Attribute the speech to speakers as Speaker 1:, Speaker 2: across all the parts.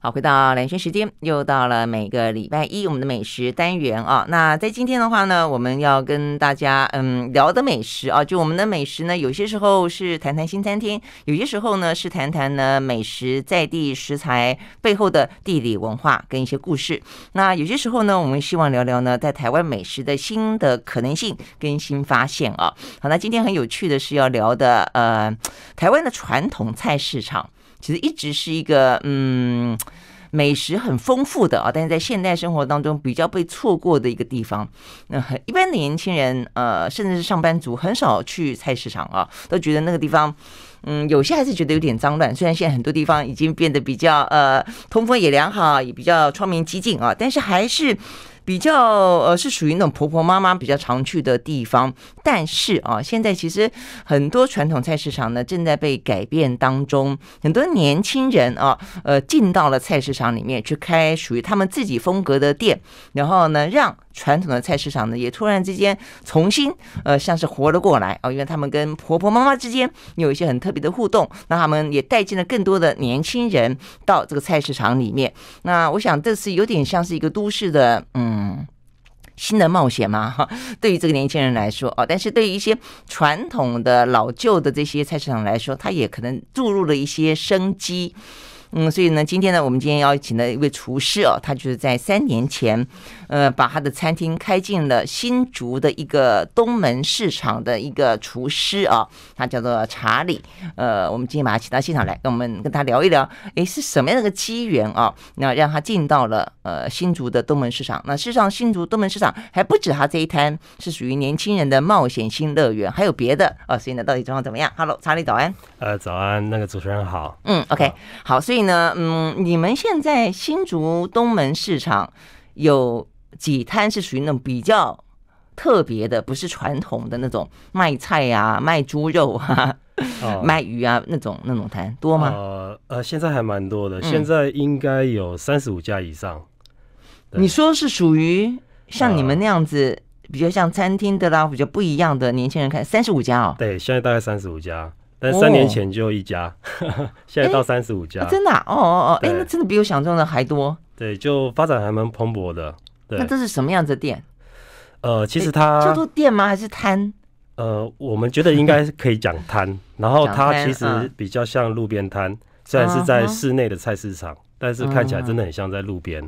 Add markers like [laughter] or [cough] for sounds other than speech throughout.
Speaker 1: 好，回到两圈时间，又到了每个礼拜一我们的美食单元啊。那在今天的话呢，我们要跟大家嗯聊的美食啊，就我们的美食呢，有些时候是谈谈新餐厅，有些时候呢是谈谈呢美食在地食材背后的地理文化跟一些故事。那有些时候呢，我们希望聊聊呢在台湾美食的新的可能性跟新发现啊。好，那今天很有趣的是要聊的呃，台湾的传统菜市场。其实一直是一个嗯，美食很丰富的啊，但是在现代生活当中比较被错过的一个地方。那一般的年轻人呃，甚至是上班族，很少去菜市场啊，都觉得那个地方嗯，有些还是觉得有点脏乱。虽然现在很多地方已经变得比较呃，通风也良好，也比较窗明几净啊，但是还是。比较呃是属于那种婆婆妈妈比较常去的地方，但是啊，现在其实很多传统菜市场呢正在被改变当中，很多年轻人啊，呃进到了菜市场里面去开属于他们自己风格的店，然后呢让。传统的菜市场呢，也突然之间重新呃，像是活了过来哦，因为他们跟婆婆妈妈之间有一些很特别的互动，那他们也带进了更多的年轻人到这个菜市场里面。那我想，这是有点像是一个都市的嗯新的冒险嘛，对于这个年轻人来说哦，但是对于一些传统的老旧的这些菜市场来说，它也可能注入了一些生机。嗯，所以呢，今天呢，我们今天邀请的一位厨师哦，他就是在三年前。呃，把他的餐厅开进了新竹的一个东门市场的一个厨师啊，他叫做查理。呃，我们今天把他请到现场来，跟我们跟他聊一聊，哎，是什么样的一个机缘啊？那让他进到了呃新竹的东门市场。那事实上，新竹东门市场还不止他这一摊，是属于年轻人的冒险新乐园，还有别的啊。所以呢，到底状况怎么样？Hello，查理早安。呃，早安，那个主持人好。嗯，OK，好。所以呢，嗯，你们现在新竹东门市场有。几摊是属于那种比较特别的，不是传统的那种卖菜呀、卖猪肉啊、
Speaker 2: [laughs] 卖鱼啊那种那种摊多吗？呃呃，现在还蛮多的，现在应该有三十五家以上。
Speaker 1: 你说是属于像你们那样子，比较像餐厅的啦，比较不一样的年轻人看三十五家哦？对，现在大概三十五家，
Speaker 2: 但三年前就一家，[laughs] 现在到三十五家。真的？哦
Speaker 1: 哦哦！哎，那真的比我想象的还多。
Speaker 2: 对，就发展还蛮蓬勃的。那这是什么样子的店？呃，其实它叫做
Speaker 1: 店吗？还是摊？
Speaker 2: 呃，我们觉得应该是可以讲摊。[laughs] 然后它其实比较像路边摊，虽然是在室内的菜市场，但是看起来真的很像在路边。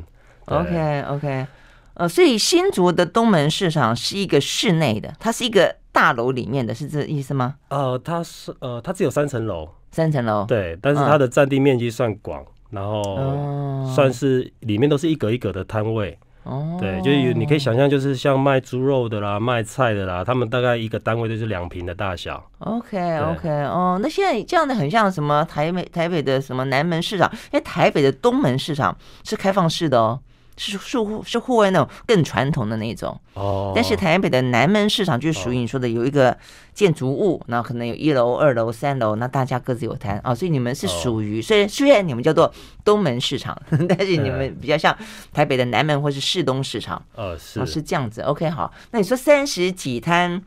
Speaker 1: OK OK，呃，所以新竹的东门市场是一个室内的，它是一个大楼里面的是这意思吗？呃，它是
Speaker 2: 呃，它只有三层楼，三层楼对，但是它的占地面积算广，然后算是里面都是一格一格的摊位。哦，对，就是你可以想象，就是像卖猪肉的啦、卖菜的啦，他们大概一个单位就是两平的大小。
Speaker 1: OK，OK，哦，那现在这样的很像什么台北台北的什么南门市场，因为台北的东门市场是开放式的哦。是户是户外那种更传统的那种哦，但是台北的南门市场就属于你说的有一个建筑物，那可能有一楼、二楼、三楼，那大家各自有摊啊，所以你们是属于虽然虽然你们叫做东门市场，[laughs] 但是你们比较像台北的南门或是市东市场哦，是哦、是这样子。OK，好，
Speaker 2: 那你说三十几摊，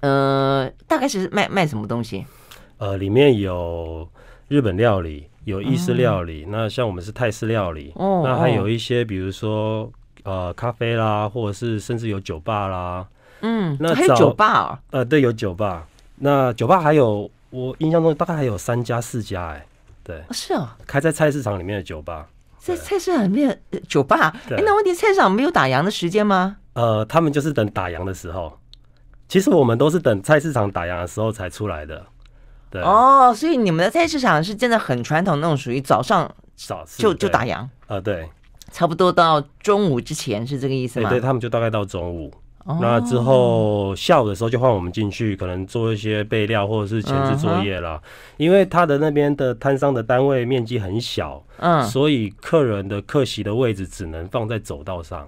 Speaker 2: 呃，大概是卖卖什么东西？呃，里面有日本料理。有意式料理，那像我们是泰式料理，哦、那还有一些比如说呃咖啡啦，或者是甚至有酒吧啦。嗯，那还有酒吧哦，呃，对，有酒吧。那酒吧还有，我印象中大概还有三家四家哎，对。是哦，开在菜市场里面的酒吧。
Speaker 1: 在菜市场面
Speaker 2: 酒吧？哎，那
Speaker 1: 问题菜市场没有打烊的时间吗？
Speaker 2: 呃，他们就是等打烊的时候。其实我们都是等菜市场打烊的时候才出来的。哦，所以你们的
Speaker 1: 菜市场是真的很传统那
Speaker 2: 种，属于早上早就就打烊啊，对，
Speaker 1: 差不多到中午之前是这个意思。对，他
Speaker 2: 们就大概到中午，那之后下午的时候就换我们进去，可能做一些备料或者是前置作业了。因为他的那边的摊商的单位面积很小，嗯，所以客人的客席的位置只能放在走道上。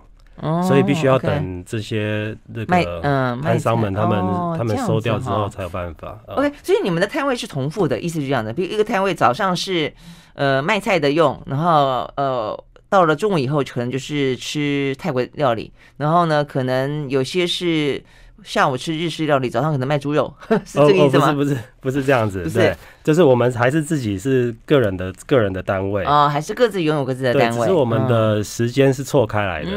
Speaker 2: 所以必须要等这些那个摊商们他们他们收掉之后才有办法。OK，
Speaker 1: 所以你们的摊位是重复的，意思是这样的。比如一个摊位早上是呃卖菜的用，然后呃到了中午以后可能就是吃泰国料理，然后呢可能有
Speaker 2: 些是。下午吃日式料理，早上可能卖猪肉，[laughs] 是这个意思吗？哦，不是，不是，不是这样子。对，就是我们还是自己是个人的个人的单位啊，
Speaker 1: 还是各自拥有各自的单位。只是我们的
Speaker 2: 时间是错开来的。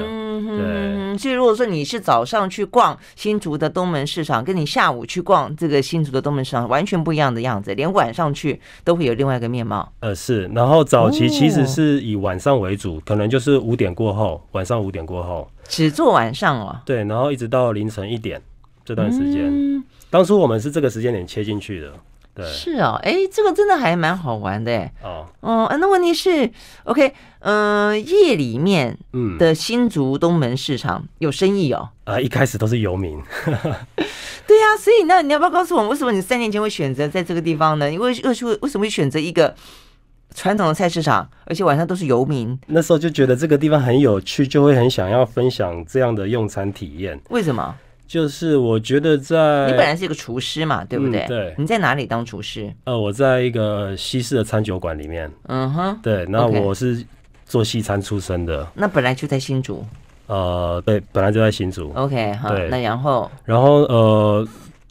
Speaker 1: 嗯，所以如果说你是早上去逛新竹的东门市场，跟你下午去逛这个新竹的东门市场完全不一样的样子，连晚上去都会有另外一个面貌。
Speaker 2: 呃，是。然后早期其实是以晚上为主，可能就是五点过后，晚上五点过后只做晚上哦。对，然后一直到凌晨一点。这段时间，当初我们是这个时间点切进去的，对，是
Speaker 1: 啊，哎，这个真的还蛮好玩的，哦，哦，那问题是，OK，嗯，夜里面，嗯，的新竹东门市场有生意哦，啊，一开
Speaker 2: 始都是游民，[laughs]
Speaker 1: [laughs] 对呀，所以那你要不要告诉我们，为什么你三年前会选择在这个
Speaker 2: 地方呢？你为什么为什么选择一个传统的菜市场，而且晚上都是游民？那时候就觉得这个地方很有趣，就会很想要分享这样的用餐体验。为什么？就是我觉得在你本来
Speaker 1: 是一个厨师嘛，对不对？对，你在哪里当厨师？
Speaker 2: 呃，我在一个西式的餐酒馆里面。嗯哼，对，那我是做西餐出身的。
Speaker 1: 那本来就在新竹。
Speaker 2: 呃，对，本来就在新竹。
Speaker 1: OK，好，那然后
Speaker 2: 然后呃，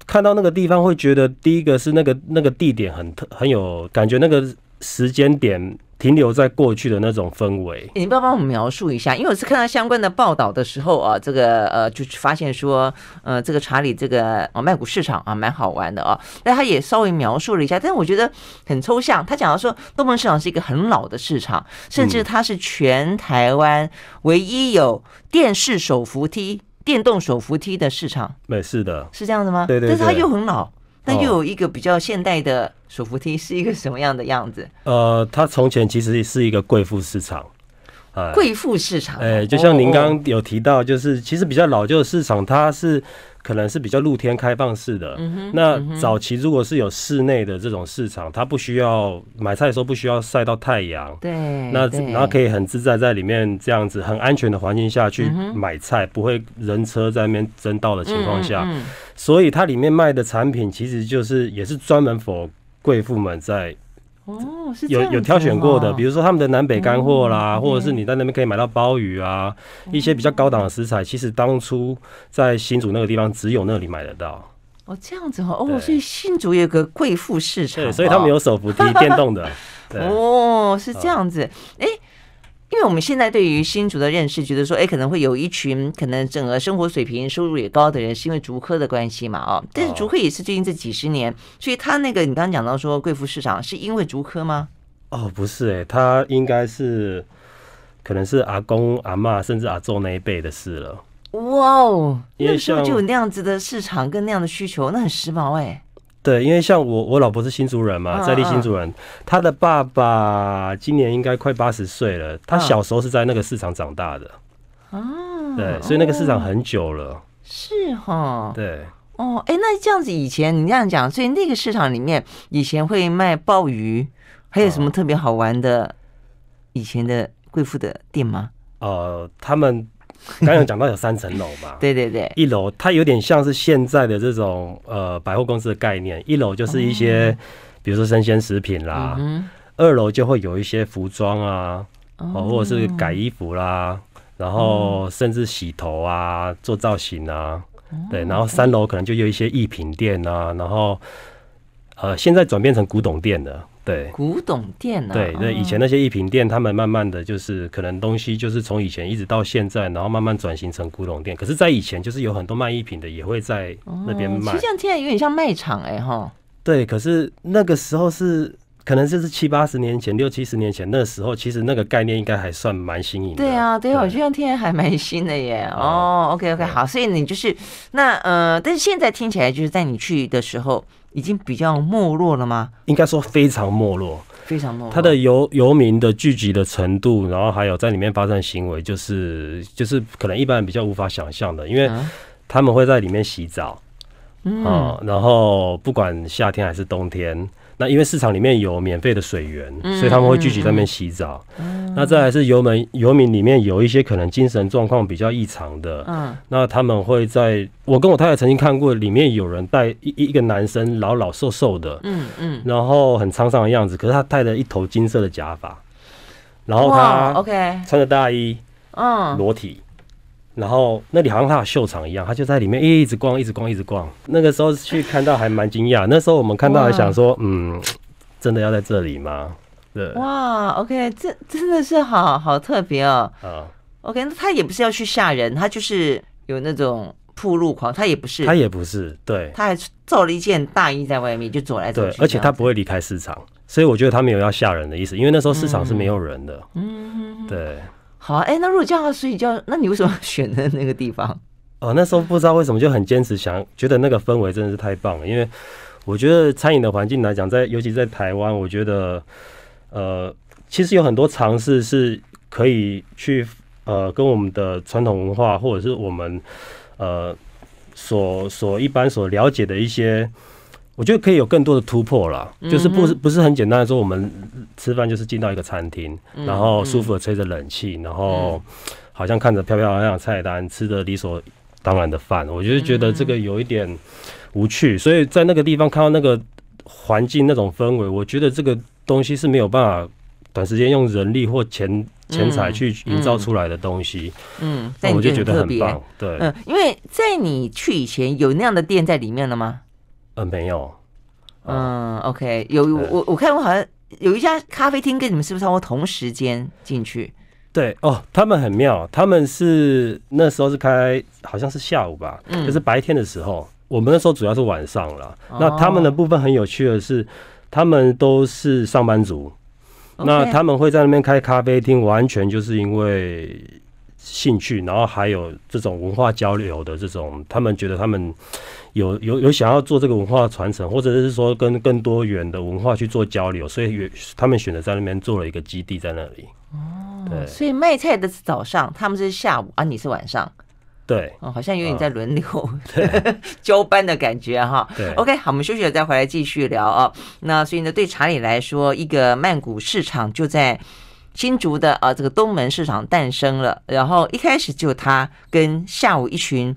Speaker 2: 看到那个地方会觉得，第一个是那个那个地点很特很有感觉，那个时间点。停留在过去的那种氛围。
Speaker 1: 你不要帮我们描述一下，因为我是看到相关的报道的时候啊，这个呃，就发现说，呃，这个查理这个哦，卖股市场啊，蛮好玩的啊。但他也稍微描述了一下，但是我觉得很抽象。他讲到说，东门市场是一个很老的市场，甚至它是全台湾唯一有电视手扶梯、电动手
Speaker 2: 扶梯的市场。对，是的，是
Speaker 1: 这样子吗？对对但是它又很老。那又有一个比较现代的手扶梯，是一个什么样的样子？
Speaker 2: 呃，它从前其实是一个贵妇市场，呃，贵
Speaker 1: 妇市场，哎，就像您刚刚
Speaker 2: 有提到，就是其实比较老旧的市场，它是。可能是比较露天开放式的。那早期如果是有室内的这种市场，它不需要买菜的时候不需要晒到太阳。对。那然后可以很自在在里面这样子很安全的环境下去买菜，不会人车在那边争道的情况下，所以它里面卖的产品其实就是也是专门否贵妇们在。哦，有有挑选过的，比如说他们的南北干货啦，或者是你在那边可以买到鲍鱼啊，一些比较高档的食材，其实当初在新竹那个地方只有那里买得到。
Speaker 1: 哦，这样子哦，哦，所以新竹有个贵妇市场。对，所以他们有手扶梯电动的。
Speaker 2: [laughs] 哦，是这样
Speaker 1: 子，哎。因为我们现在对于新竹的认识，觉得说，哎，可能会有一群可能整个生活水平收入也高的人，是因为竹科的关系嘛，哦。但是竹科也是最近这几十年，所以他那个你刚刚讲到说贵妇市场，是因为竹科吗？
Speaker 2: 哦，不是，哎，他应该是可能是阿公阿妈甚至阿祖那一辈的事了。
Speaker 1: 哇哦，那时候就有那样子的市场跟那样的需求，那很时髦哎。
Speaker 2: 对，因为像我，我老婆是新竹人嘛，在立新竹人，她的爸爸今年应该快八十岁了。他小时候是在那个市场长大的，哦，对，所以那个市场很久了，
Speaker 1: 是哈，对，哦，哎，那这样子以前你这样讲，所以那个市场里面以前会卖鲍鱼，还有什么特别好玩的？以前的贵妇的店吗？
Speaker 2: 呃，他们。[laughs] 刚刚讲到有三层楼嘛，对对对，一楼它有点像是现在的这种呃百货公司的概念，一楼就是一些比如说生鲜食品啦，二楼就会有一些服装啊，或者是改衣服啦，然后甚至洗头啊、做造型啊，对，然后三楼可能就有一些艺品店啊，然后呃现在转变成古董店的。对，古董
Speaker 1: 店呢？对，那以前那
Speaker 2: 些艺品店，他们慢慢的就是可能东西就是从以前一直到现在，然后慢慢转型成古董店。可是，在以前就是有很多卖艺品的也会在那边卖。其实像
Speaker 1: 现在有点像卖场哎哈。
Speaker 2: 对，可是那个时候是。可能就是七八十年前、六七十年前那时候，其实那个概念应该还算蛮新颖的。
Speaker 1: 对啊，对啊，我觉得还蛮新的耶。哦，OK OK，好。所以你就是那呃，但是现在听起来就是在你去的时候已经比较没落了
Speaker 2: 吗？应该说非常没落，非常没落。它的游游民的聚集的程度，然后还有在里面发生行为，就是就是可能一般人比较无法想象的，因为他们会在里面洗澡，嗯然后不管夏天还是冬天。那因为市场里面有免费的水源，所以他们会聚集在那边洗澡。那再是游民，游民里面有一些可能精神状况比较异常的，嗯，那他们会在我跟我太太曾经看过，里面有人带一一个男生老老瘦瘦的，嗯嗯，然后很沧桑的样子，可是他戴着一头金色的假发，然后他 OK 穿着大衣，
Speaker 1: 嗯，裸
Speaker 2: 体。然后那里好像他的秀场一样，他就在里面，一直逛，一直逛，一直逛。那个时候去看到还蛮惊讶。那时候我们看到想说，嗯，真的要在这里吗？对。
Speaker 1: 哇，OK，这真的是好好特别哦。啊。OK，他也不是要去吓人，他就是有那种铺路狂，他也不是。他也不
Speaker 2: 是，对。他
Speaker 1: 还造了一件大衣在外面，就走来走。去，而且他
Speaker 2: 不会离开市场，所以我觉得他没有要吓人的意思，因为那时候市场是没有人的。嗯。对。
Speaker 1: 好啊，哎，那如果叫他睡觉，那你为什么选的那个地方？
Speaker 2: [laughs] 哦，那时候不知道为什么就很坚持想，觉得那个氛围真的是太棒了。因为我觉得餐饮的环境来讲，在尤其在台湾，我觉得，呃，其实有很多尝试是可以去，呃，跟我们的传统文化或者是我们，呃，所所一般所了解的一些。我觉得可以有更多的突破了，就是不是不是很简单的说，我们吃饭就是进到一个餐厅，然后舒服的吹着冷气，然后好像看着漂漂亮亮菜单，吃的理所当然的饭，我就是觉得这个有一点无趣。所以在那个地方看到那个环境那种氛围，我觉得这个东西是没有办法短时间用人力或钱钱财去营造出来的东西。嗯，那我就觉得很棒。对，嗯，
Speaker 1: 因为在你去以前有那样的店在里面了吗？呃，没有，嗯，OK，有我我看我好像有一家咖啡厅跟你们是不是差不多同时间进去？
Speaker 2: 对，哦，他们很妙，他们是那时候是开好像是下午吧，就是白天的时候，我们那时候主要是晚上了。那他们的部分很有趣的是，他们都是上班族，那他们会在那边开咖啡厅，完全就是因为兴趣，然后还有这种文化交流的这种，他们觉得他们。有有有想要做这个文化传承，或者是说跟更多元的文化去做交流，所以他们选择在那边做了一个基地在那里。哦，对，
Speaker 1: 所以卖菜的早上，他们是下午啊，你是晚上，对，哦，好像有点在轮流 [laughs] [laughs] 交班的感觉哈。对，OK，好，我们休息了再回来继续聊啊。那所以呢，对查理来说，一个曼谷市场就在新竹的啊这个东门市场诞生了，然后一开始就他跟下午一群。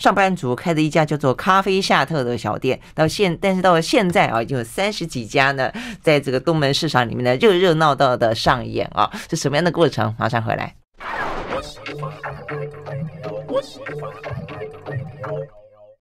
Speaker 1: 上班族开的一家叫做“咖啡夏特”的小店，到现但是到了现在啊，已经有三十几家呢，在这个东门市场里面呢热热闹闹的上演啊，是什么样的过程？马上回来。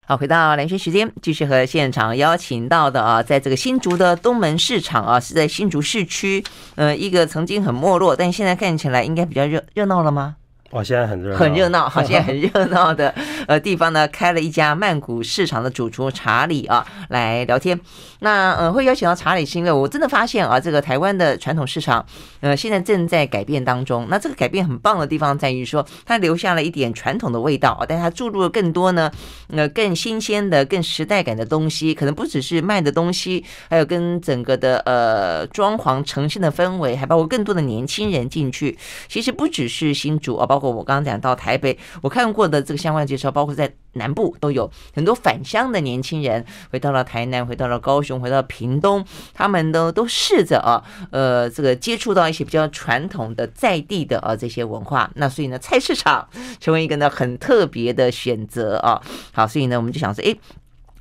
Speaker 1: 好，回到连轩时间，继续和现场邀请到的啊，在这个新竹的东门市场啊，是在新竹市区，呃，一个曾经很没落，但现在看起来应该比较热热闹了吗？
Speaker 2: 哇，现在很热闹，很热闹，[laughs] 好在很
Speaker 1: 热闹的呃地方呢，开了一家曼谷市场的主厨查理啊，来聊天。那呃，会邀请到查理是因为我真的发现啊，这个台湾的传统市场呃现在正在改变当中。那这个改变很棒的地方在于说，它留下了一点传统的味道啊，但它注入了更多呢呃更新鲜的、更时代感的东西。可能不只是卖的东西，还有跟整个的呃装潢、呈现的氛围，还包括更多的年轻人进去。其实不只是新主啊，包包括我刚刚讲到台北，我看过的这个相关介绍，包括在南部都有很多返乡的年轻人回到了台南，回到了高雄，回到屏东，他们呢都试着啊，呃，这个接触到一些比较传统的在地的啊这些文化，那所以呢，菜市场成为一个呢很特别的选择啊。好，所以呢，我们就想说，哎。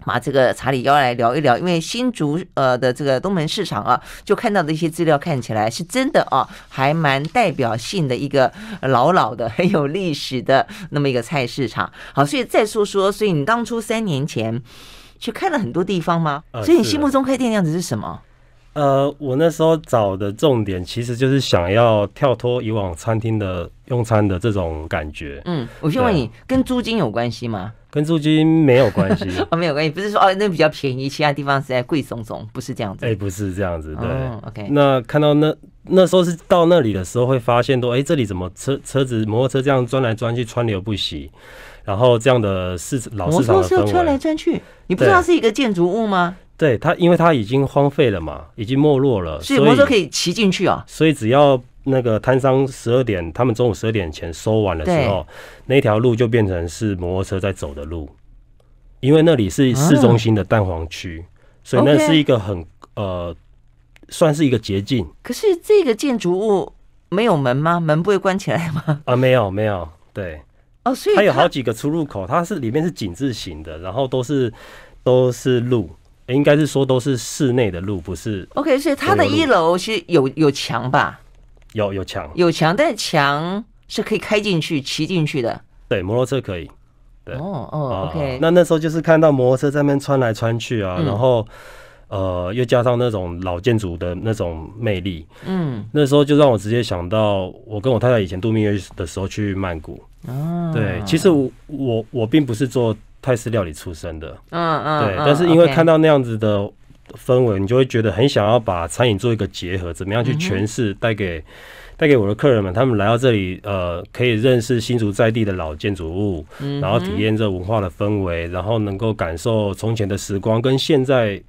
Speaker 1: 把这个查理要来聊一聊，因为新竹呃的这个东门市场啊，就看到的一些资料看起来是真的哦，还蛮代表性的一个老老的很有历史的那么一个菜市场。好，所以再说说，所以你当初三年前去看了很多地方吗？所以你心目中开店的样子是什么？
Speaker 2: 呃，我那时候找的重点其实就是想要跳脱以往餐厅的用餐的这种感觉。
Speaker 1: 嗯，我先问你，跟租金有关系吗？跟租
Speaker 2: 金没有关系
Speaker 1: 啊，[laughs] 没有关系，不是说哦，那比较便宜，其他地方是在贵松松，不是这样子。哎，
Speaker 2: 不是这样子，对。OK，那看到那那时候是到那里的时候，会发现都哎，这里怎么车车子、摩托车这样钻来钻去，川流不息。然后这样的市老市场，摩托车穿来
Speaker 1: 穿去，你不知道是一个建筑物吗？
Speaker 2: 对它，因为它已经荒废了嘛，已经没落了，所以摩托车可以骑进去啊。所以只要。那个摊商十二点，他们中午十二点前收完的时候，那条路就变成是摩托车在走的路，因为那里是市中心的蛋黄区，所以那是一个很呃，算是一个捷径。可是这
Speaker 1: 个建筑物
Speaker 2: 没有门吗？门不会关起来吗？啊，没有，没有，对哦，所以它有好几个出入口，它是里面是井字形的，然后都是都是路，应该是说都是室内的路，不是？OK，所以它的一楼是有有墙吧。有有墙，有墙，但是
Speaker 1: 墙是可以开进去、骑进去的。
Speaker 2: 对，摩托车可以。对，哦哦，OK。那那时候就是看到摩托车在那边穿来穿去啊，然后呃，又加上那种老建筑的那种魅力。嗯，那时候就让我直接想到我跟我太太以前度蜜月的时候去曼谷。哦，对，其实我我我并不是做泰式料理出身的。嗯嗯。对，但是因为看到那样子的。氛围，你就会觉得很想要把餐饮做一个结合，怎么样去诠释，带给带给我的客人们，他们来到这里，呃，可以认识新竹在地的老建筑物，然后体验这文化的氛围，然后能够感受从前的时光跟现在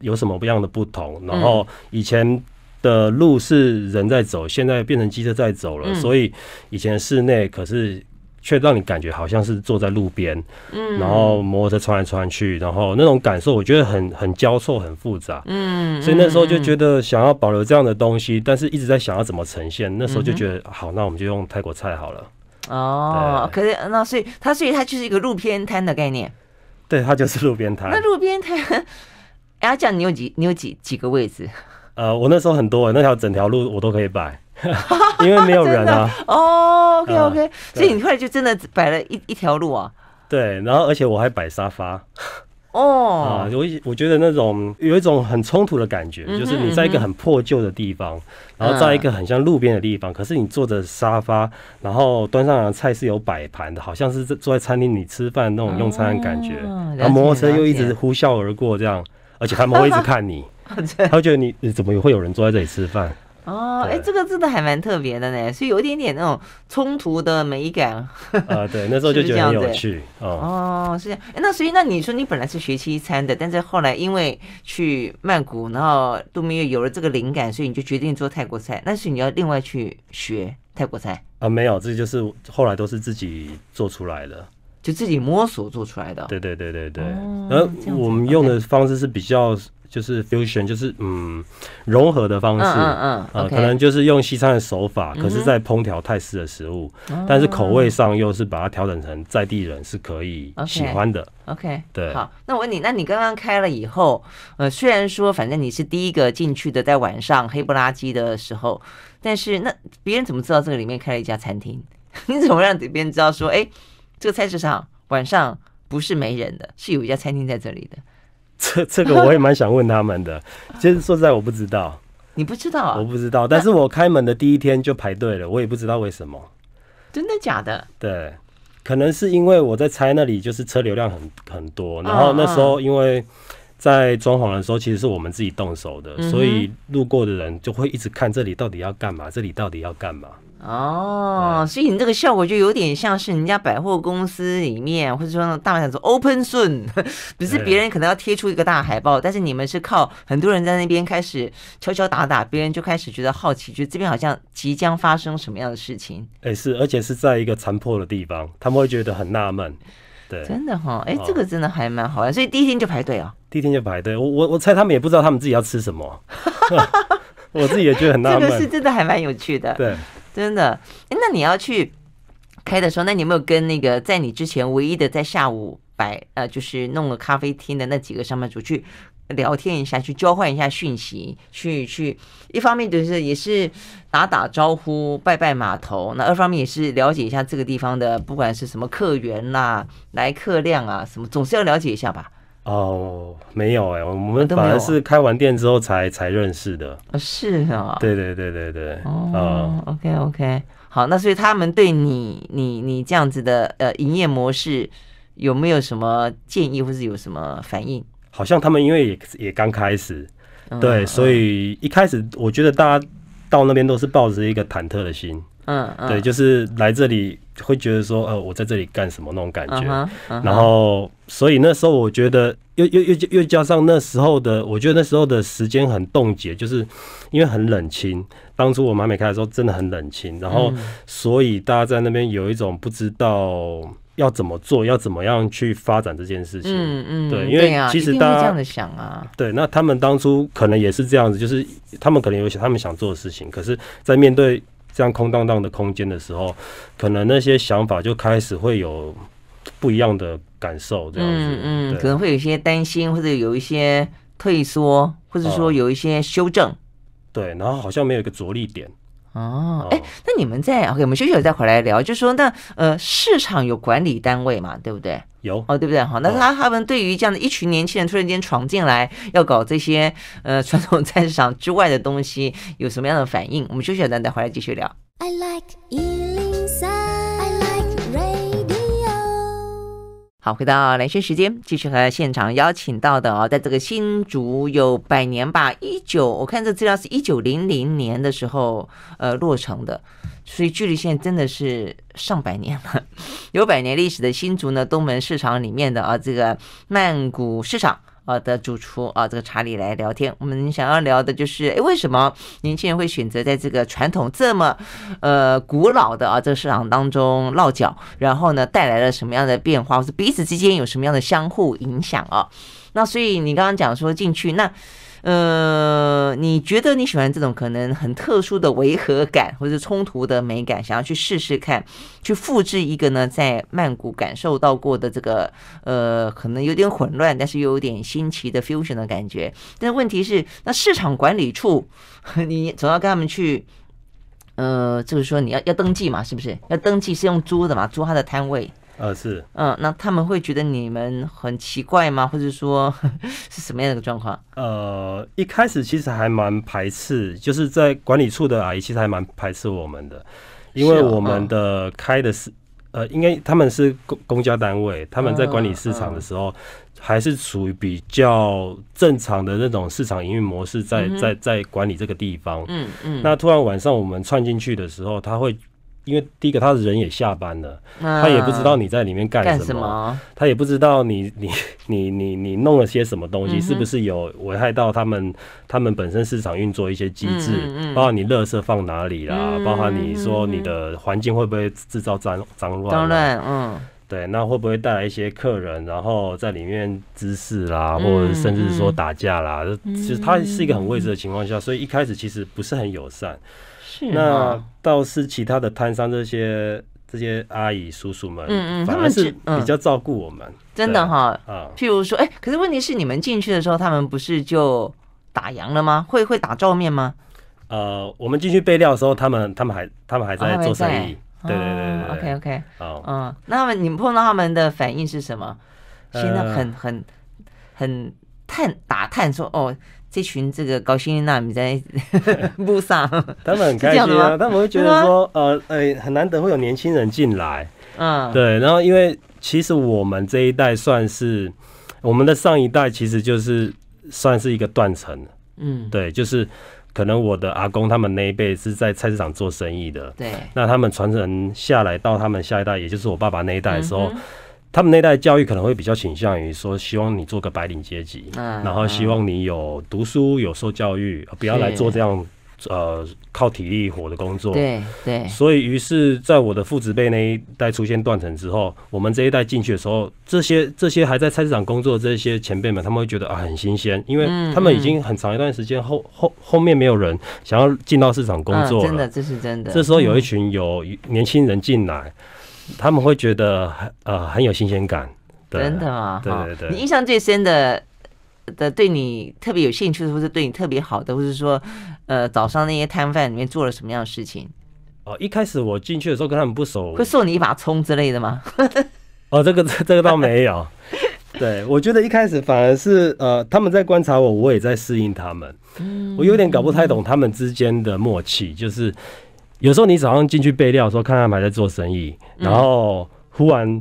Speaker 2: 有什么不一样的不同。然后以前的路是人在走，现在变成机车在走了，所以以前室内可是。却让你感觉好像是坐在路边，嗯，然后摩托车穿来穿去，然后那种感受，我觉得很很交错，很复杂，嗯，所以那时候就觉得想要保留这样的东西，但是一直在想要怎么呈现。那时候就觉得好，那我们就用泰国菜好了。
Speaker 1: 哦，可是那所以它所以它就是一个路边摊的概
Speaker 2: 念，对，它就是路边摊。那
Speaker 1: 路边摊，[laughs] 阿酱，你有几你有
Speaker 2: 几几个位置？呃，我那时候很多，那条整条路我都可以摆。[laughs] 因为没有人啊。[laughs]
Speaker 1: 哦，OK OK，所以你后来就真的摆了一一条路啊。
Speaker 2: 对，然后而且我还摆沙发。[laughs] 哦。啊，我我觉得那种有一种很冲突的感觉，就是你在一个很破旧的地方，然后在一个很像路边的地方，可是你坐着沙发，然后端上的菜是有摆盘的，好像是坐在餐厅里吃饭那种用餐的感觉。然后摩托车又一直呼啸而过，这样，而且他们会一直看你，他会觉得你怎么会有人坐在这里吃饭？
Speaker 1: 哦，哎，这个真的还蛮特别的呢，所以有一点点那种冲突的美感。
Speaker 2: [laughs] 啊，对，那时候就觉得有趣。
Speaker 1: 哦，哦，是这样。哎，那所以那你说你本来是学西餐的，但是后来因为去曼谷，然后杜明月有了这个灵感，所以你就决定做泰国菜。那是你要另外去学泰国
Speaker 2: 菜？啊，没有，这就是后来都是自己做出来的，就自己摸索做出来的。对对对对对。后我们用的方式是比较。就是 fusion，就是嗯融合的方式，嗯嗯，呃，可能就是用西餐的手法，可是，在烹调泰式的食物，但是口味上又是把它调整成在地人是可以喜欢的。OK，对。好，
Speaker 1: 那我问你，那你刚刚开了以后，
Speaker 2: 呃，虽然说反正你是第
Speaker 1: 一个进去的，在晚上黑不拉几的时候，但是那别人怎么知道这个里面开了一家餐厅？[laughs] 你怎么让别人知道说，哎，这个菜市场晚上不是没人的，是有一家餐厅在这里的？
Speaker 2: 这这个我也蛮想问他们的，[laughs] 其实说实在我不知道，你不知道啊？我不知道，但是我开门的第一天就排队了，我也不知道为什么。
Speaker 1: 真的假的？
Speaker 2: 对，可能是因为我在猜那里，就是车流量很很多，然后那时候因为在装潢的时候，其实是我们自己动手的，所以路过的人就会一直看这里到底要干嘛，这里到底要干嘛。
Speaker 1: 哦，所以你这个效果就有点像是人家百货公司里面，或者说那种大卖场说 “open soon”，[laughs] 不是别人可能要贴出一个大海报，但是你们是靠很多人在那边开始敲敲打打，别人就开始觉得好奇，就这边好像即将发生什么样的事
Speaker 2: 情。哎是，而且是在一个残破的地方，他们会觉得很纳闷。对，真的哈，
Speaker 1: 哎，这个真的还蛮好玩，所以第一天就排队啊，
Speaker 2: 第一天就排队，我我我猜他们也不知道他们自己要吃什么，[laughs] 我自己也觉得很纳闷。[laughs] 这个是真的
Speaker 1: 还蛮有趣的，对。真的，那你要去开的时候，那你有没有跟那个在你之前唯一的在下午摆呃，就是弄了咖啡厅的那几个上班族去聊天一下，去交换一下讯息，去去一方面就是也是打打招呼拜拜码头，那二方面也是了解一下这个地方的，不管是什么客源呐、来客量啊什么，总是要了解一下吧。
Speaker 2: 哦，没有哎，我们反而是开完店之后才才认识的，
Speaker 1: 是啊，对
Speaker 2: 对对对对，哦
Speaker 1: ，OK OK，好，那所以他们对你你你这样子的呃营业模式有没有什
Speaker 2: 么建议，或是有什么反应？好像他们因为也也刚开始，对，所以一开始我觉得大家到那边都是抱着一个忐忑的心。嗯，对，就是来这里会觉得说，呃，我在这里干什么那种感觉。然后，所以那时候我觉得，又又又又加上那时候的，我觉得那时候的时间很冻结，就是因为很冷清。当初我们还没开的时候，真的很冷清。然后，所以大家在那边有一种不知道要怎么做，要怎么样去发展这件事情。嗯
Speaker 1: 嗯，对，因为其实他这样的想啊，
Speaker 2: 对，那他们当初可能也是这样子，就是他们可能有他们想做的事情，可是，在面对。这样空荡荡的空间的时候，可能那些想法就开始会有不一样的感受，这样子，
Speaker 1: 嗯嗯，可能会有一些担心，或者有一些退缩，或者说
Speaker 2: 有一些修正，对，然后好像没有一个着力点。
Speaker 1: 哦，哎，那你们在，OK，我们休息了再回来聊。就说那呃，市场有管理单位嘛，对不对？有哦，对不对好，那他他们对于这样的一群年轻人突然间闯进来要搞这些呃传统菜市场之外的东西，有什么样的反应？我们休息了再再回来继续聊。I like、you. 回到来轩时间，继续和现场邀请到的啊，在这个新竹有百年吧，一九我看这资料是一九零零年的时候呃落成的，所以距离现在真的是上百年了。[laughs] 有百年历史的新竹呢，东门市场里面的啊这个曼谷市场。啊的主厨啊，这个查理来聊天。我们想要聊的就是，哎，为什么年轻人会选择在这个传统这么呃古老的啊这个市场当中落脚？然后呢，带来了什么样的变化？或是彼此之间有什么样的相互影响啊？那所以你刚刚讲说进去那。呃，你觉得你喜欢这种可能很特殊的违和感或者是冲突的美感，想要去试试看，去复制一个呢？在曼谷感受到过的这个呃，可能有点混乱，但是又有点新奇的 fusion 的感觉。但问题是，那市场管理处，你总要跟他们去，呃，就是说你要要登记嘛，是不是？要登记是用租的嘛，租他的摊位。呃，是嗯，那他们会觉得你们很奇怪吗？或者说
Speaker 2: [laughs] 是什么样的一个状况？呃，一开始其实还蛮排斥，就是在管理处的阿姨其实还蛮排斥我们的，因为我们的开的是呃，应该他们是公公交单位，他们在管理市场的时候还是属于比较正常的那种市场营运模式，在在在管理这个地方。嗯嗯，那突然晚上我们窜进去的时候，他会。因为第一个，他的人也下班了，他也不知道你在里面干什么，他也不知道你 [laughs] 你你你你弄了些什么东西，是不是有危害到他们他们本身市场运作一些机制，嗯包括你垃圾放哪里啦，包括你说你的环境会不会制造脏脏乱，脏乱嗯，对，那会不会带来一些客人，然后在里面滋事啦，或者甚至说打架啦，其实他是一个很未知的情况下，所以一开始其实不是很友善。那倒是其他的摊商这些这些阿姨叔叔们，嗯嗯，他们是比较照顾我们，真的
Speaker 1: 哈啊。譬如说，哎，可是问题是你们进去的时候，他们不是就打烊了吗？
Speaker 2: 会会打照面吗？呃，我们进去备料的时候，他们他们还他们还在做生意，对对对对，OK OK，好，
Speaker 1: 嗯，那他们你们碰到他们的反应是什么？现在很很很探打探说哦。这群这个高兴那娜，你在 [laughs] 路上，他们很开心啊，他们会觉得
Speaker 2: 说，呃，呃，很难得会有年轻人进来，嗯，对，然后因为其实我们这一代算是我们的上一代，其实就是算是一个断层，嗯，对，就是可能我的阿公他们那一辈是在菜市场做生意的，对，那他们传承下来到他们下一代，也就是我爸爸那一代的时候。他们那代教育可能会比较倾向于说，希望你做个白领阶级，然后希望你有读书、有受教育，不要来做这样呃靠体力活的工作。对对。所以，于是在我的父子辈那一代出现断层之后，我们这一代进去的时候，这些这些还在菜市场工作的这些前辈们，他们会觉得啊很新鲜，因为他们已经很长一段时间后后后面没有人想要进到市场工作了。真
Speaker 1: 的，这是真的。这时候有一
Speaker 2: 群有年轻人进来。他们会觉得很呃很有新鲜感，真
Speaker 1: 的吗？对对对。你印象最深的的对你特别有兴趣的，或是对你特别好的，或是说呃早上那些摊贩里面做了什么样的事情？
Speaker 2: 哦，一开始我进去的时候跟他们不熟，会
Speaker 1: 送你一把葱之类的吗？
Speaker 2: [laughs] 哦，这个这这个倒没有。对，我觉得一开始反而是呃他们在观察我，我也在适应他们。嗯。我有点搞不太懂他们之间的默契，就是。有时候你早上进去备料，说看他们还在做生意，然后忽然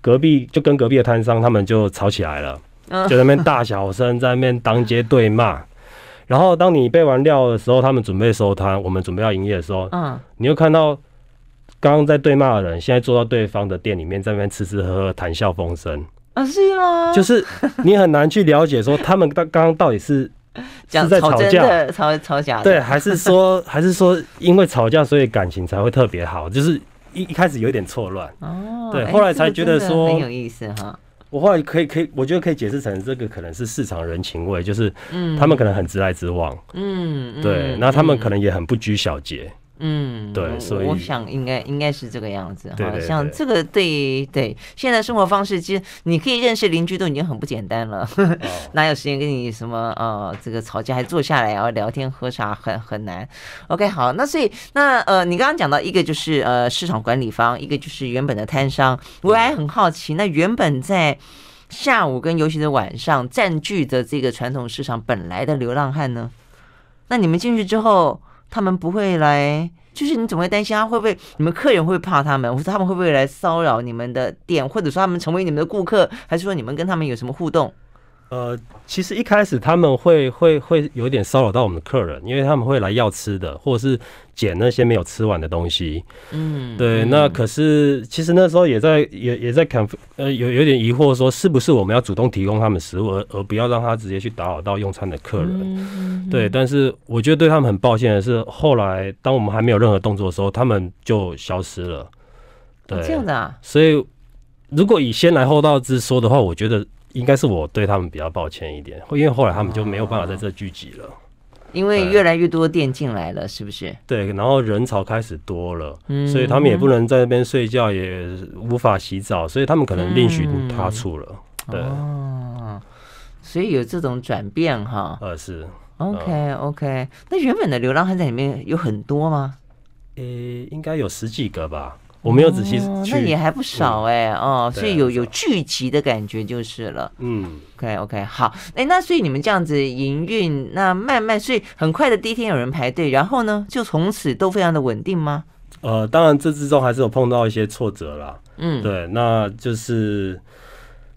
Speaker 2: 隔壁就跟隔壁的摊商他们就吵起来了，就在那边大小声在那边当街对骂。然后当你备完料的时候，他们准备收摊，我们准备要营业的时候，嗯，你又看到刚刚在对骂的人，现在坐到对方的店里面，在那边吃吃喝喝，谈笑风生
Speaker 1: 啊？是吗？就
Speaker 2: 是你很难去了解说他们刚刚到底是。[laughs] 是在吵架，
Speaker 1: 吵吵架对，还是说
Speaker 2: [laughs] 还是说因为吵架，所以感情才会特别好？就是一一开始有点错乱
Speaker 1: 哦，对，后来才觉得说很有意思哈。
Speaker 2: 我后来可以可以，我觉得可以解释成这个可能是市场人情味，就是他们可能很直来直往，
Speaker 1: 嗯，对，那他们可
Speaker 2: 能也很不拘小节。
Speaker 1: 嗯，对，所以我想应该应该是这个样子。像这个对对现在生活方式，其实你可以认识邻居都已经很不简单了，[laughs] 哪有时间跟你什么呃这个吵架还坐下来然后聊天喝茶，很很难。OK，好，那所以那呃你刚刚讲到一个就是呃市场管理方，一个就是原本的摊商，我还很好奇，那原本在下午跟尤其是晚上占据的这个传统市场本来的流浪汉呢，那你们进去之后？他们不会来，就是你总会担心，他会不会你们客人会怕他们，或者他们会不会来骚扰你们的店，或者说他们成为你们的顾客，还是说你们跟他们有什么互动？
Speaker 2: 呃，其实一开始他们会会会有点骚扰到我们的客人，因为他们会来要吃的，或者是捡那些没有吃完的东西。嗯，对。那可是其实那时候也在也也在看，呃，有有点疑惑，说是不是我们要主动提供他们食物，而而不要让他直接去打扰到用餐的客人？对。但是我觉得对他们很抱歉的是，后来当我们还没有任何动作的时候，他们就消失了。对，这样的。所以如果以先来后到之说的话，我觉得。应该是我对他们比较抱歉一点，因为后来他们就没有办法在这聚集了，
Speaker 1: 因为越来越多店进来了，是不是？
Speaker 2: 对，然后人潮开始多了，所以他们也不能在那边睡觉，也无法洗澡，所以他们可能另寻他处了。对，所以有这种转变哈。呃，是。
Speaker 1: OK OK，那原本的流浪汉在里面有很多吗？
Speaker 2: 呃，应该有十几个吧。
Speaker 1: 我没有仔细去，那也还不少哎哦，所以有有聚集的感觉就是了。嗯，OK OK，好，哎，那所以你们这样子营运，那慢慢所以很快的第一天有人排队，然后呢，就从此都非常的稳定吗？
Speaker 2: 呃，当然这之中还是有碰到一些挫折啦。嗯，对，那就是，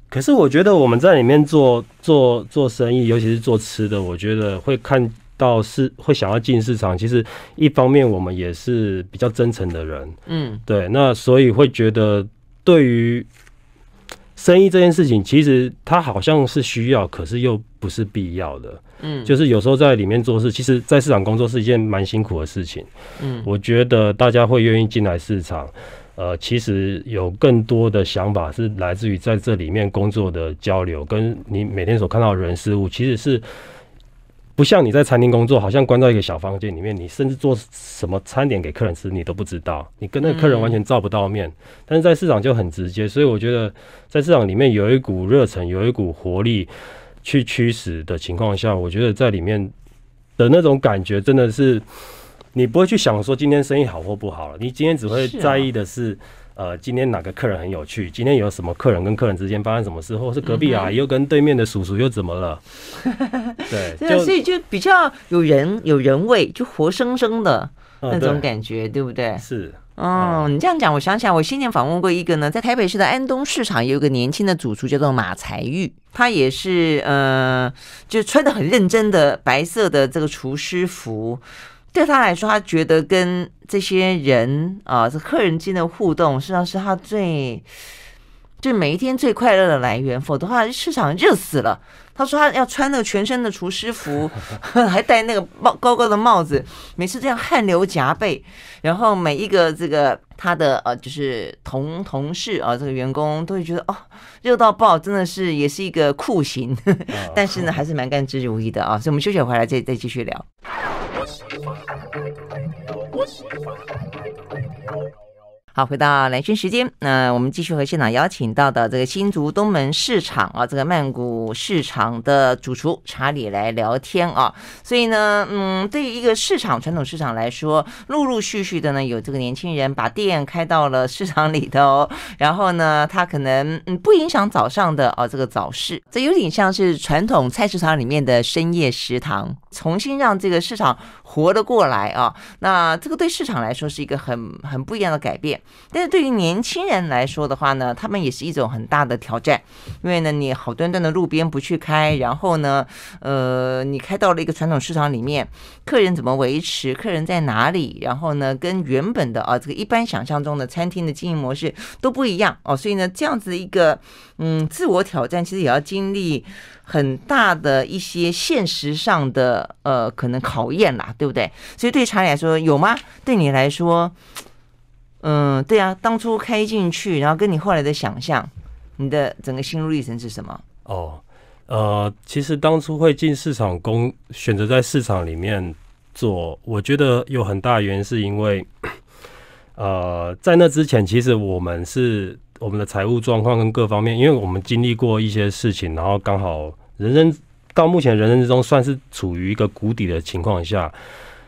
Speaker 2: 可是我觉得我们在里面做做做生意，尤其是做吃的，我觉得会看。到市会想要进市场，其实一方面我们也是比较真诚的人，嗯，对，那所以会觉得对于生意这件事情，其实它好像是需要，可是又不是必要的，嗯，就是有时候在里面做事，其实，在市场工作是一件蛮辛苦的事情，嗯，我觉得大家会愿意进来市场，呃，其实有更多的想法是来自于在这里面工作的交流，跟你每天所看到的人事物，其实是。不像你在餐厅工作，好像关到一个小房间里面，你甚至做什么餐点给客人吃你都不知道，你跟那个客人完全照不到面。但是在市场就很直接，所以我觉得在市场里面有一股热忱，有一股活力去驱使的情况下，我觉得在里面的那种感觉真的是，你不会去想说今天生意好或不好了，你今天只会在意的是。呃，今天哪个客人很有趣？今天有什么客人跟客人之间发生什么事？或是隔壁啊，又跟对面的叔叔又怎么了？[laughs] 对，就以就比较有
Speaker 1: 人有人味，就活生生的那种感觉，对不对？是，哦，你这样讲，我想起来，我先前访问过一个呢，在台北市的安东市场，有一个年轻的主厨叫做马才玉，他也是，呃，就穿的很认真的白色的这个厨师服。对他来说，他觉得跟这些人啊，这客人间的互动，实际上是他最，就每一天最快乐的来源。否则的话，市场热死了。他说他要穿那个全身的厨师服，[laughs] 还戴那个帽高高的帽子，每次这样汗流浃背，然后每一个这个他的呃，就是同同事啊，这个员工都会觉得哦，热到爆，真的是也是一个酷刑。[laughs] 但是呢，[laughs] 还是蛮甘之如饴的啊。所以我们休息回来再再继续聊。好，回到蓝军时间，那我们继续和现场邀请到的这个新竹东门市场啊，这个曼谷市场的主厨查理来聊天啊。所以呢，嗯，对于一个市场，传统市场来说，陆陆续续的呢，有这个年轻人把店开到了市场里头，然后呢，他可能嗯不影响早上的啊这个早市，这有点像是传统菜市场里面的深夜食堂。重新让这个市场活得过来啊，那这个对市场来说是一个很很不一样的改变，但是对于年轻人来说的话呢，他们也是一种很大的挑战，因为呢你好端端的路边不去开，然后呢，呃，你开到了一个传统市场里面，客人怎么维持？客人在哪里？然后呢，跟原本的啊这个一般想象中的餐厅的经营模式都不一样哦，所以呢，这样子一个嗯自我挑战，其实也要经历很大的一些现实上的。呃，可能考验啦，对不对？所以对查理来说有吗？对你来说，嗯，对啊，当初开进去，然后跟你后来的想象，你的整个心路历程是什么？
Speaker 2: 哦，呃，其实当初会进市场工，选择在市场里面做，我觉得有很大原因是因为，[coughs] 呃，在那之前，其实我们是我们的财务状况跟各方面，因为我们经历过一些事情，然后刚好人生。到目前人生之中算是处于一个谷底的情况下，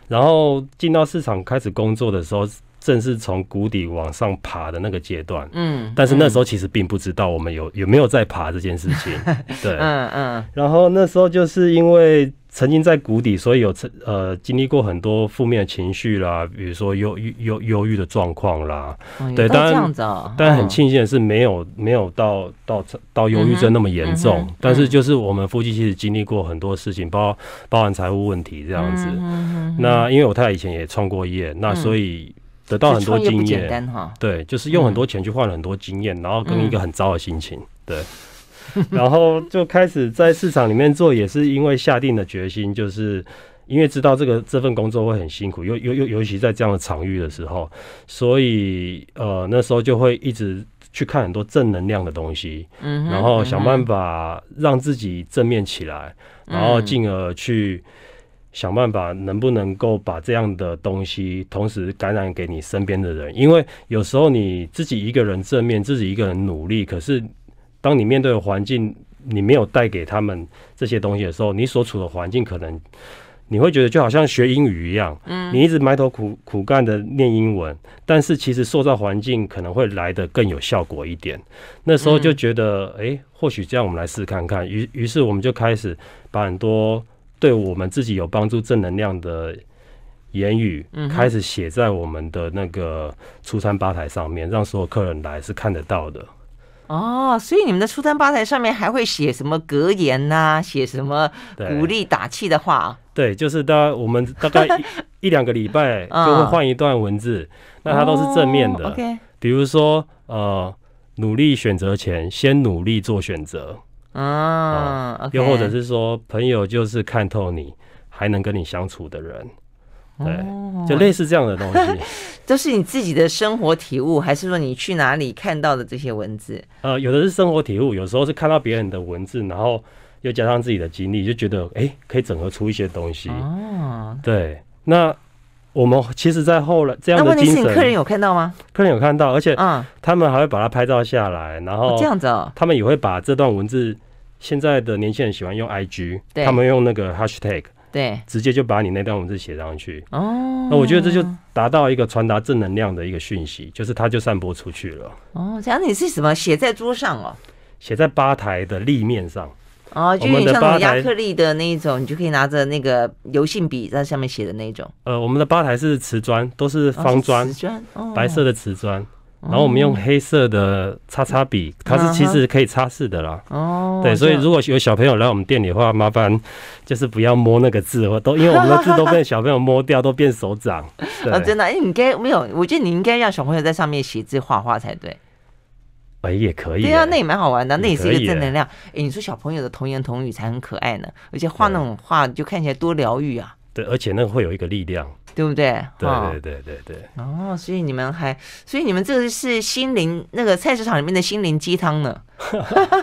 Speaker 2: 然后进到市场开始工作的时候，正是从谷底往上爬的那个阶段。嗯，但是那时候其实并不知道我们有有没有在爬这件事情。[laughs] 对，嗯嗯。然后那时候就是因为。曾经在谷底，所以有曾呃经历过很多负面的情绪啦，比如说忧郁忧忧郁的状况啦，对，当然，但很庆幸的是没有没有到到到忧郁症那么严重，但是就是我们夫妻其实经历过很多事情，包包含财务问题这样子。那因为我太太以前也创过业，那所以得到很多经验对，就是用很多钱去换了很多经验，然后跟一个很糟的心情，对。[laughs] 然后就开始在市场里面做，也是因为下定了决心，就是因为知道这个这份工作会很辛苦，尤尤尤尤其在这样的场域的时候，所以呃那时候就会一直去看很多正能量的东西，嗯，然后想办法让自己正面起来，
Speaker 1: 然后进
Speaker 2: 而去想办法能不能够把这样的东西同时感染给你身边的人，因为有时候你自己一个人正面，自己一个人努力，可是。当你面对的环境，你没有带给他们这些东西的时候，你所处的环境可能你会觉得就好像学英语一样，嗯，你一直埋头苦苦干的念英文，但是其实塑造环境可能会来的更有效果一点。那时候就觉得，哎，或许这样我们来试看看。于于是我们就开始把很多对我们自己有帮助、正能量的言语开始写在我们的那个出餐吧台上面，让所有客人来是看得到的。
Speaker 1: 哦，所以你们的出摊吧台上面还会写什么格言呐？写什么鼓励打气的话？
Speaker 2: 对，就是大我们大概一两个礼拜就会换一段文字，那它都是正面的。比如说，呃，努力选择前，先努力做选择。
Speaker 1: 啊，又或者是
Speaker 2: 说，朋友就是看透你还能跟你相处的人。对，就类似这样的东西，
Speaker 1: [laughs] 都是你自己的生活体悟，还是说你去哪里看到的这些文字？
Speaker 2: 呃，有的是生活体悟，有时候是看到别人的文字，然后又加上自己的经历，就觉得哎，可以整合出一些东西。
Speaker 1: 哦，
Speaker 2: 对，那我们其实，在后来这样的精神，客人
Speaker 1: 有看到吗？
Speaker 2: 客人有看到，而且，嗯，他们还会把它拍照下来，然后这样子哦，他们也会把这段文字。现在的年轻人喜欢用 IG，他们用那个 hashtag。对，直接就把你那段文字写上去。哦，那我觉得这就达到一个传达正能量的一个讯息，就是它就散播出去了。
Speaker 1: 哦，像你是什么写在桌上哦？
Speaker 2: 写在吧台的立面上。
Speaker 1: 哦，就你像那亚克力的那种，你就可以拿着那个油性笔在上面写的那种。
Speaker 2: 呃，我们的吧台是瓷砖，都是方砖，白色的瓷砖。然后我们用黑色的擦擦笔，它是其实可以擦拭的啦。哦，对，所以如果有小朋友来我们店里的话，麻烦就是不要摸那个字，都因为我们的字都被小朋友摸掉，都变手掌。[laughs] 啊，真的！
Speaker 1: 哎，你该没有？我觉得你应该让小朋友在上面写字画画才对。
Speaker 2: 哎，也可以。对啊，那也
Speaker 1: 蛮好玩的，那也是一个正能量。哎，你说小朋友的童言童语才很可爱呢，而且画那种画就看起来多疗愈啊。
Speaker 2: 对，而且那个会有一个力量。对不
Speaker 1: 对？对对对对对。哦，所以你们还，所以你们这个是心灵那个菜市场里面的心灵鸡汤呢，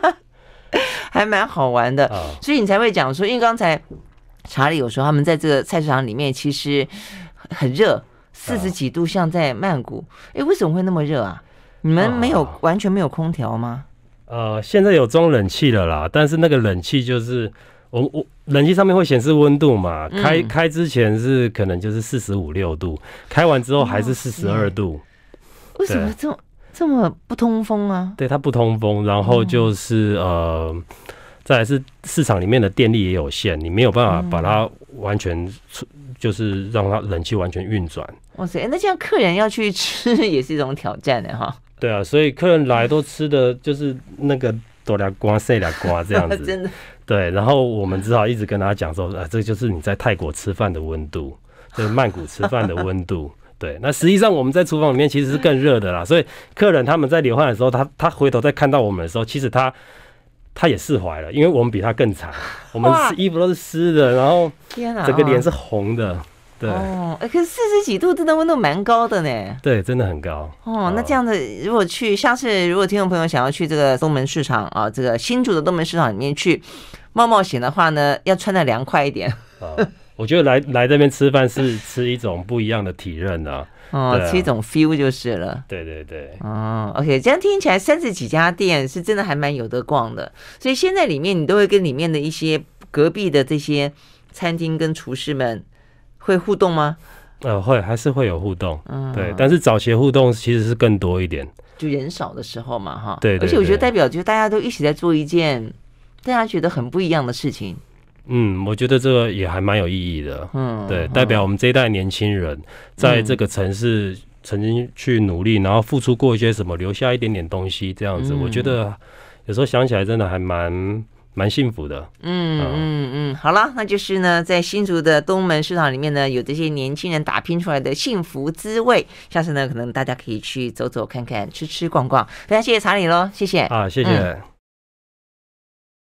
Speaker 1: [laughs] 还蛮好玩的。所以你才会讲说，因为刚才查理有说他们在这个菜市场里面其实很热，四十几度，像在曼谷。哎，为什么会那么热啊？你们没有完全没有空调吗？
Speaker 2: 呃，现在有装冷气的啦，但是那个冷气就是。我我冷气上面会显示温度嘛？开开之前是可能就是四十五六度，开完之后还是四十二度。为什么
Speaker 1: 这么这么不通风啊？
Speaker 2: 对，它不通风，然后就是呃，再来是市场里面的电力也有限，你没有办法把它完全就是让它冷气完全运转。
Speaker 1: 哇塞，那这样客人要去吃也是一种挑战的哈。
Speaker 2: 对啊，所以客人来都吃的就是那个多俩瓜塞俩瓜这样
Speaker 1: 子。[laughs]
Speaker 2: 对，然后我们只好一直跟他讲说，啊，这就是你在泰国吃饭的温度，就是曼谷吃饭的温度。[laughs] 对，那实际上我们在厨房里面其实是更热的啦，所以客人他们在流汗的时候，他他回头再看到我们的时候，其实他他也释怀了，因为我们比他更惨，我们衣服都是湿的，然后整个脸是红的。
Speaker 1: 哦，可是四十几度真的温度蛮高的呢。
Speaker 2: 对，真的很高。
Speaker 1: 哦，那这样子，如果去，下次如果听众朋友想要去这个东门市场啊，这个新竹的东门市场里面去冒冒险的话呢，要穿的凉快一点。
Speaker 2: 我觉得来来这边吃饭是吃一种不一样的体验呢，[laughs] 哦，吃一种 feel 就是了。对对对。
Speaker 1: 哦，OK，这样听起来三十几家店是真的还蛮有得逛的。所以现在里面你都会跟里面的一些隔壁的这些餐厅跟厨师们。会互动吗？
Speaker 2: 呃，会，还是会有互动。嗯，对，但是早些互动其实是更多一点，
Speaker 1: 就人少的时候嘛，哈。对。而且我觉得代表，就大家都一起在做一件大家觉得很不一样的事情。
Speaker 2: 嗯，我觉得这个也还蛮有意义的。嗯，对，代表我们这一代年轻人在这个城市曾经去努力，然后付出过一些什么，留下一点点东西，这样子，我觉得有时候想起来真的还蛮。蛮幸福的，
Speaker 1: 嗯嗯嗯，好了，那就是呢，在新竹的东门市场里面呢，有这些年轻人打拼出来的幸福滋味。下次呢，可能大家可以去走走看看，吃吃逛逛。非常谢谢查理喽，谢谢啊，谢谢。